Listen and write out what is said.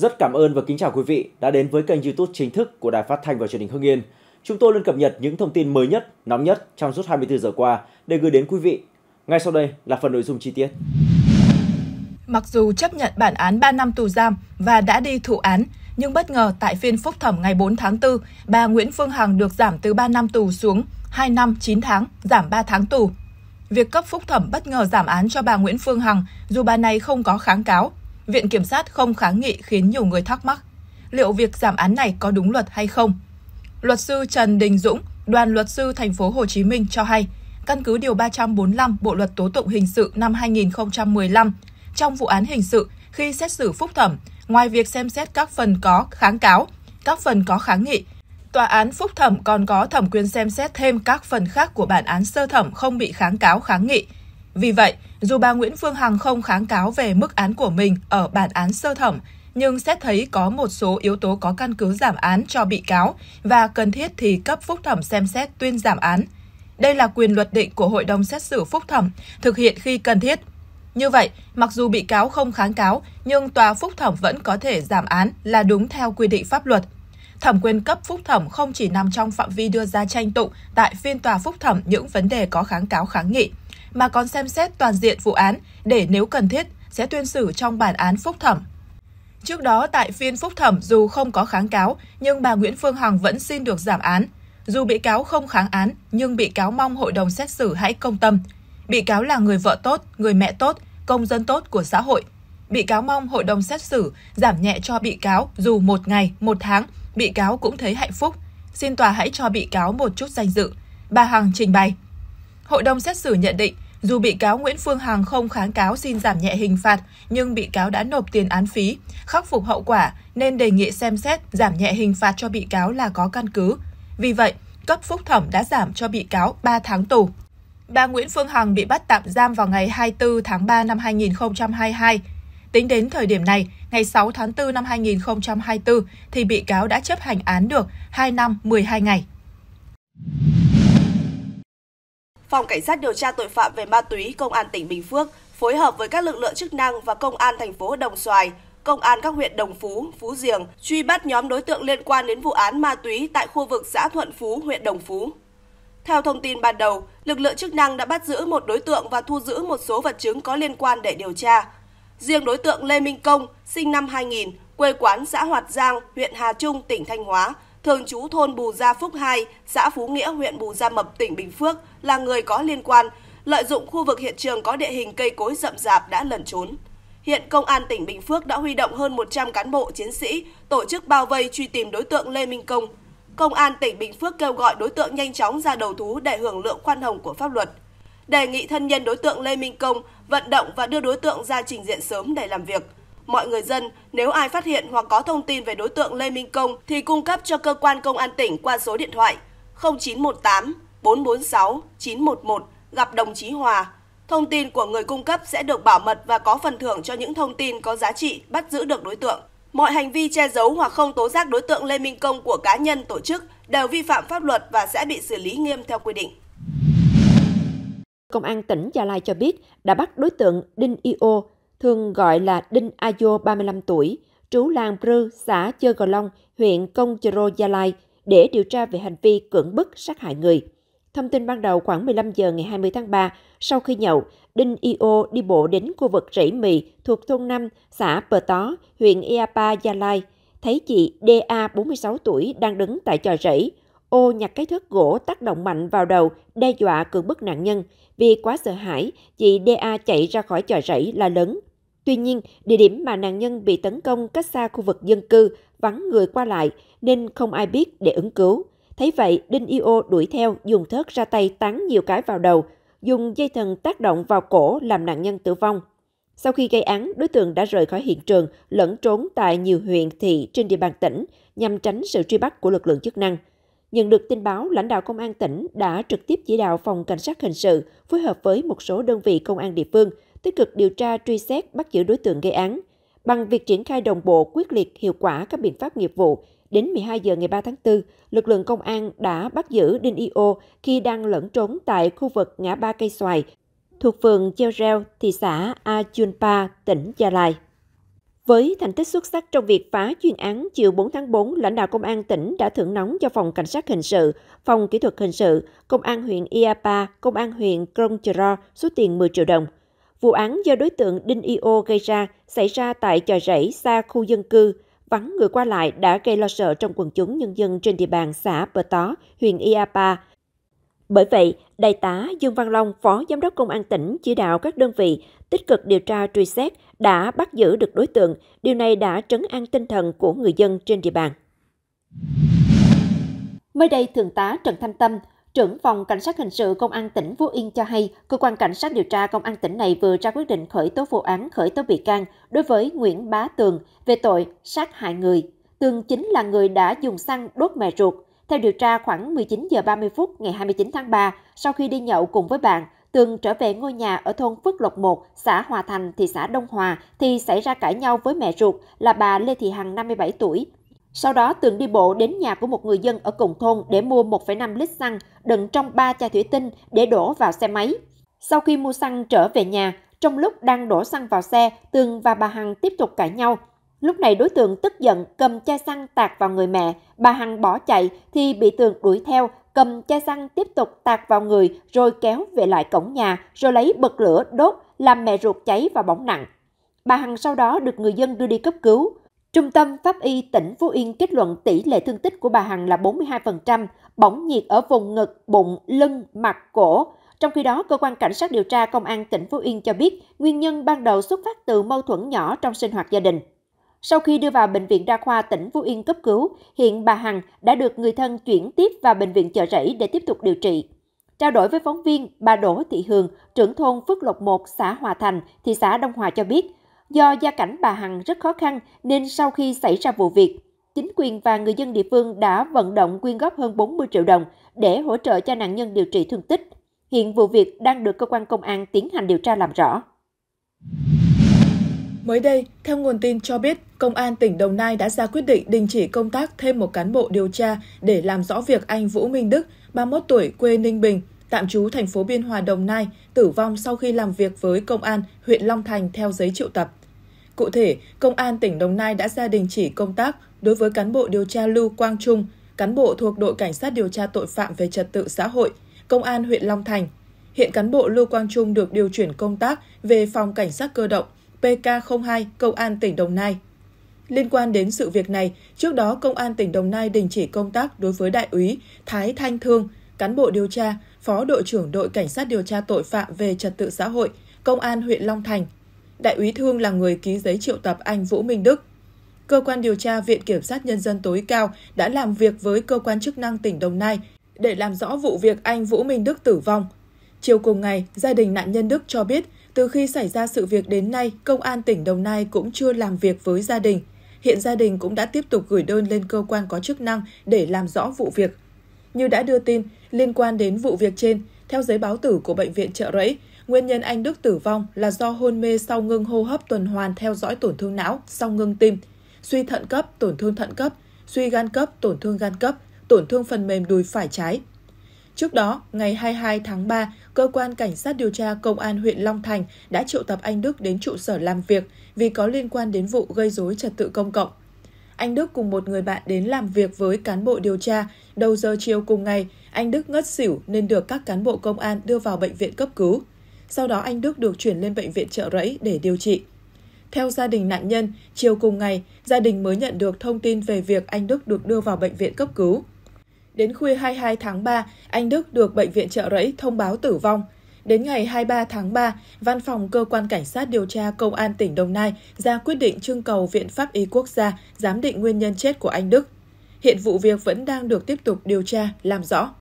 Rất cảm ơn và kính chào quý vị đã đến với kênh YouTube chính thức của Đài Phát thanh và Truyền hình Hưng Yên. Chúng tôi luôn cập nhật những thông tin mới nhất, nóng nhất trong suốt 24 giờ qua để gửi đến quý vị. Ngay sau đây là phần nội dung chi tiết. Mặc dù chấp nhận bản án 3 năm tù giam và đã đi thụ án, nhưng bất ngờ tại phiên phúc thẩm ngày 4 tháng 4, bà Nguyễn Phương Hằng được giảm từ 3 năm tù xuống 2 năm 9 tháng, giảm 3 tháng tù. Việc cấp phúc thẩm bất ngờ giảm án cho bà Nguyễn Phương Hằng dù bà này không có kháng cáo Viện Kiểm sát không kháng nghị khiến nhiều người thắc mắc liệu việc giảm án này có đúng luật hay không. Luật sư Trần Đình Dũng, đoàn luật sư thành phố Hồ Chí Minh cho hay, căn cứ điều 345 Bộ luật tố tụng hình sự năm 2015, trong vụ án hình sự khi xét xử phúc thẩm, ngoài việc xem xét các phần có kháng cáo, các phần có kháng nghị, tòa án phúc thẩm còn có thẩm quyền xem xét thêm các phần khác của bản án sơ thẩm không bị kháng cáo kháng nghị vì vậy, dù bà Nguyễn Phương Hằng không kháng cáo về mức án của mình ở bản án sơ thẩm, nhưng xét thấy có một số yếu tố có căn cứ giảm án cho bị cáo và cần thiết thì cấp phúc thẩm xem xét tuyên giảm án. Đây là quyền luật định của Hội đồng xét xử phúc thẩm, thực hiện khi cần thiết. Như vậy, mặc dù bị cáo không kháng cáo, nhưng tòa phúc thẩm vẫn có thể giảm án là đúng theo quy định pháp luật. Thẩm quyền cấp phúc thẩm không chỉ nằm trong phạm vi đưa ra tranh tụng tại phiên tòa phúc thẩm những vấn đề có kháng cáo kháng nghị, mà còn xem xét toàn diện vụ án để nếu cần thiết sẽ tuyên xử trong bản án phúc thẩm. Trước đó tại phiên phúc thẩm dù không có kháng cáo nhưng bà Nguyễn Phương Hằng vẫn xin được giảm án. Dù bị cáo không kháng án nhưng bị cáo mong hội đồng xét xử hãy công tâm. Bị cáo là người vợ tốt, người mẹ tốt, công dân tốt của xã hội. Bị cáo mong hội đồng xét xử giảm nhẹ cho bị cáo dù một ngày, một tháng, bị cáo cũng thấy hạnh phúc. Xin tòa hãy cho bị cáo một chút danh dự. Bà Hằng trình bày. Hội đồng xét xử nhận định, dù bị cáo Nguyễn Phương Hằng không kháng cáo xin giảm nhẹ hình phạt, nhưng bị cáo đã nộp tiền án phí, khắc phục hậu quả nên đề nghị xem xét giảm nhẹ hình phạt cho bị cáo là có căn cứ. Vì vậy, cấp phúc thẩm đã giảm cho bị cáo 3 tháng tù. Bà Nguyễn Phương Hằng bị bắt tạm giam vào ngày 24 tháng 3 năm 2022. Tính đến thời điểm này, ngày 6 tháng 4 năm 2024, thì bị cáo đã chấp hành án được 2 năm 12 ngày. Phòng Cảnh sát điều tra tội phạm về ma túy Công an tỉnh Bình Phước phối hợp với các lực lượng chức năng và Công an thành phố Đồng Xoài, Công an các huyện Đồng Phú, Phú Diềng truy bắt nhóm đối tượng liên quan đến vụ án ma túy tại khu vực xã Thuận Phú, huyện Đồng Phú. Theo thông tin ban đầu, lực lượng chức năng đã bắt giữ một đối tượng và thu giữ một số vật chứng có liên quan để điều tra. Riêng đối tượng Lê Minh Công, sinh năm 2000, quê quán xã Hoạt Giang, huyện Hà Trung, tỉnh Thanh Hóa, thường trú thôn Bù Gia Phúc 2, xã Phú Nghĩa, huyện Bù Gia Mập, tỉnh Bình Phước là người có liên quan, lợi dụng khu vực hiện trường có địa hình cây cối rậm rạp đã lẩn trốn. Hiện Công an tỉnh Bình Phước đã huy động hơn 100 cán bộ chiến sĩ tổ chức bao vây truy tìm đối tượng Lê Minh Công. Công an tỉnh Bình Phước kêu gọi đối tượng nhanh chóng ra đầu thú để hưởng lượng khoan hồng của pháp luật. Đề nghị thân nhân đối tượng Lê Minh Công vận động và đưa đối tượng ra trình diện sớm để làm việc – mọi người dân nếu ai phát hiện hoặc có thông tin về đối tượng Lê Minh Công thì cung cấp cho cơ quan công an tỉnh qua số điện thoại 0918 446 911 gặp đồng chí Hòa. Thông tin của người cung cấp sẽ được bảo mật và có phần thưởng cho những thông tin có giá trị bắt giữ được đối tượng. Mọi hành vi che giấu hoặc không tố giác đối tượng Lê Minh Công của cá nhân tổ chức đều vi phạm pháp luật và sẽ bị xử lý nghiêm theo quy định. Công an tỉnh Gia Lai cho biết đã bắt đối tượng Đinh Io, thường gọi là Đinh Ayo 35 tuổi, trú làng Prư, xã Chơ Gò Long, huyện Công Chơ Gia Lai để điều tra về hành vi cưỡng bức sát hại người. Thông tin ban đầu khoảng 15 giờ ngày 20 tháng 3, sau khi nhậu, Đinh Io đi bộ đến khu vực rẫy mì thuộc thôn 5, xã Pờ Tó, huyện Iapa, Gia Lai. Thấy chị DA 46 tuổi đang đứng tại trò rẫy, ô nhặt cái thớt gỗ tác động mạnh vào đầu, đe dọa cưỡng bức nạn nhân. Vì quá sợ hãi, chị DA chạy ra khỏi trò rẫy la lớn. Tuy nhiên, địa điểm mà nạn nhân bị tấn công cách xa khu vực dân cư, vắng người qua lại nên không ai biết để ứng cứu. Thấy vậy, Đinh Yô đuổi theo, dùng thớt ra tay tán nhiều cái vào đầu, dùng dây thần tác động vào cổ làm nạn nhân tử vong. Sau khi gây án, đối tượng đã rời khỏi hiện trường, lẫn trốn tại nhiều huyện, thị trên địa bàn tỉnh nhằm tránh sự truy bắt của lực lượng chức năng. Nhận được tin báo, lãnh đạo công an tỉnh đã trực tiếp chỉ đạo phòng cảnh sát hình sự phối hợp với một số đơn vị công an địa phương – tích cực điều tra truy xét bắt giữ đối tượng gây án bằng việc triển khai đồng bộ quyết liệt hiệu quả các biện pháp nghiệp vụ Đến 12 giờ ngày 3 tháng 4, lực lượng công an đã bắt giữ Đinh Io khi đang lẫn trốn tại khu vực ngã ba cây xoài, thuộc phường Cheo Reo, thị xã Ajunpa, tỉnh Gia Lai. Với thành tích xuất sắc trong việc phá chuyên án chiều 4 tháng 4, lãnh đạo công an tỉnh đã thưởng nóng cho phòng cảnh sát hình sự, phòng kỹ thuật hình sự, công an huyện Iapa, công an huyện Krongchero số tiền 10 triệu đồng – Vụ án do đối tượng Đinh Io gây ra xảy ra tại chợ rẫy xa khu dân cư, vắng người qua lại đã gây lo sợ trong quần chúng nhân dân trên địa bàn xã Bờ Tó, huyện Iapa. Bởi vậy, Đại tá Dương Văn Long, Phó Giám đốc Công an tỉnh chỉ đạo các đơn vị tích cực điều tra truy xét đã bắt giữ được đối tượng. Điều này đã trấn an tinh thần của người dân trên địa bàn. Mới đây, Thượng tá Trần Thanh Tâm, Trưởng phòng Cảnh sát hình sự Công an tỉnh Phú Yên cho hay, cơ quan cảnh sát điều tra Công an tỉnh này vừa ra quyết định khởi tố vụ án khởi tố bị can đối với Nguyễn Bá Tường về tội sát hại người. Tường chính là người đã dùng xăng đốt mẹ ruột. Theo điều tra, khoảng 19 giờ 30 phút ngày 29 tháng 3, sau khi đi nhậu cùng với bạn, Tường trở về ngôi nhà ở thôn Phước Lộc 1, xã Hòa Thành, thị xã Đông Hòa, thì xảy ra cãi nhau với mẹ ruột là bà Lê Thị Hằng, 57 tuổi, sau đó Tường đi bộ đến nhà của một người dân ở cùng thôn để mua 1,5 lít xăng đựng trong ba chai thủy tinh để đổ vào xe máy. Sau khi mua xăng trở về nhà, trong lúc đang đổ xăng vào xe, Tường và bà Hằng tiếp tục cãi nhau. Lúc này đối tượng tức giận cầm chai xăng tạt vào người mẹ, bà Hằng bỏ chạy thì bị Tường đuổi theo, cầm chai xăng tiếp tục tạt vào người rồi kéo về lại cổng nhà rồi lấy bật lửa đốt làm mẹ ruột cháy và bỏng nặng. Bà Hằng sau đó được người dân đưa đi cấp cứu. Trung tâm Pháp y tỉnh Phú Yên kết luận tỷ lệ thương tích của bà Hằng là 42%, bỏng nhiệt ở vùng ngực, bụng, lưng, mặt, cổ. Trong khi đó, cơ quan cảnh sát điều tra công an tỉnh Phú Yên cho biết nguyên nhân ban đầu xuất phát từ mâu thuẫn nhỏ trong sinh hoạt gia đình. Sau khi đưa vào bệnh viện đa khoa tỉnh Phú Yên cấp cứu, hiện bà Hằng đã được người thân chuyển tiếp vào bệnh viện chợ rẫy để tiếp tục điều trị. Trao đổi với phóng viên, bà Đỗ Thị Hường, trưởng thôn Phước Lộc 1, xã Hòa Thành, thị xã Đông Hòa cho biết, Do gia cảnh bà Hằng rất khó khăn nên sau khi xảy ra vụ việc, chính quyền và người dân địa phương đã vận động quyên góp hơn 40 triệu đồng để hỗ trợ cho nạn nhân điều trị thương tích. Hiện vụ việc đang được cơ quan công an tiến hành điều tra làm rõ. Mới đây, theo nguồn tin cho biết, Công an tỉnh Đồng Nai đã ra quyết định đình chỉ công tác thêm một cán bộ điều tra để làm rõ việc anh Vũ Minh Đức, 31 tuổi, quê Ninh Bình, tạm trú thành phố Biên Hòa, Đồng Nai, tử vong sau khi làm việc với Công an huyện Long Thành theo giấy triệu tập. Cụ thể, Công an tỉnh Đồng Nai đã ra đình chỉ công tác đối với cán bộ điều tra Lưu Quang Trung, cán bộ thuộc đội cảnh sát điều tra tội phạm về trật tự xã hội, Công an huyện Long Thành. Hiện cán bộ Lưu Quang Trung được điều chuyển công tác về phòng cảnh sát cơ động PK02 Công an tỉnh Đồng Nai. Liên quan đến sự việc này, trước đó Công an tỉnh Đồng Nai đình chỉ công tác đối với Đại úy Thái Thanh Thương, cán bộ điều tra, Phó đội trưởng đội Cảnh sát điều tra tội phạm về trật tự xã hội, Công an huyện Long Thành Đại úy Thương là người ký giấy triệu tập anh Vũ Minh Đức. Cơ quan điều tra Viện Kiểm sát Nhân dân tối cao đã làm việc với cơ quan chức năng tỉnh Đồng Nai để làm rõ vụ việc anh Vũ Minh Đức tử vong. Chiều cùng ngày, gia đình nạn nhân Đức cho biết từ khi xảy ra sự việc đến nay, Công an tỉnh Đồng Nai cũng chưa làm việc với gia đình. Hiện gia đình cũng đã tiếp tục gửi đơn lên cơ quan có chức năng để làm rõ vụ việc. Như đã đưa tin, liên quan đến vụ việc trên, theo giấy báo tử của Bệnh viện Trợ Rẫy, Nguyên nhân anh Đức tử vong là do hôn mê sau ngưng hô hấp tuần hoàn theo dõi tổn thương não, sau ngưng tim, suy thận cấp, tổn thương thận cấp, suy gan cấp, tổn thương gan cấp, tổn thương phần mềm đùi phải trái. Trước đó, ngày 22 tháng 3, cơ quan cảnh sát điều tra công an huyện Long Thành đã triệu tập anh Đức đến trụ sở làm việc vì có liên quan đến vụ gây rối trật tự công cộng. Anh Đức cùng một người bạn đến làm việc với cán bộ điều tra. Đầu giờ chiều cùng ngày, anh Đức ngất xỉu nên được các cán bộ công an đưa vào bệnh viện cấp cứu. Sau đó anh Đức được chuyển lên bệnh viện trợ rẫy để điều trị. Theo gia đình nạn nhân, chiều cùng ngày, gia đình mới nhận được thông tin về việc anh Đức được đưa vào bệnh viện cấp cứu. Đến khuya 22 tháng 3, anh Đức được bệnh viện trợ rẫy thông báo tử vong. Đến ngày 23 tháng 3, Văn phòng Cơ quan Cảnh sát điều tra Công an tỉnh Đồng Nai ra quyết định trưng cầu Viện Pháp y Quốc gia giám định nguyên nhân chết của anh Đức. Hiện vụ việc vẫn đang được tiếp tục điều tra, làm rõ.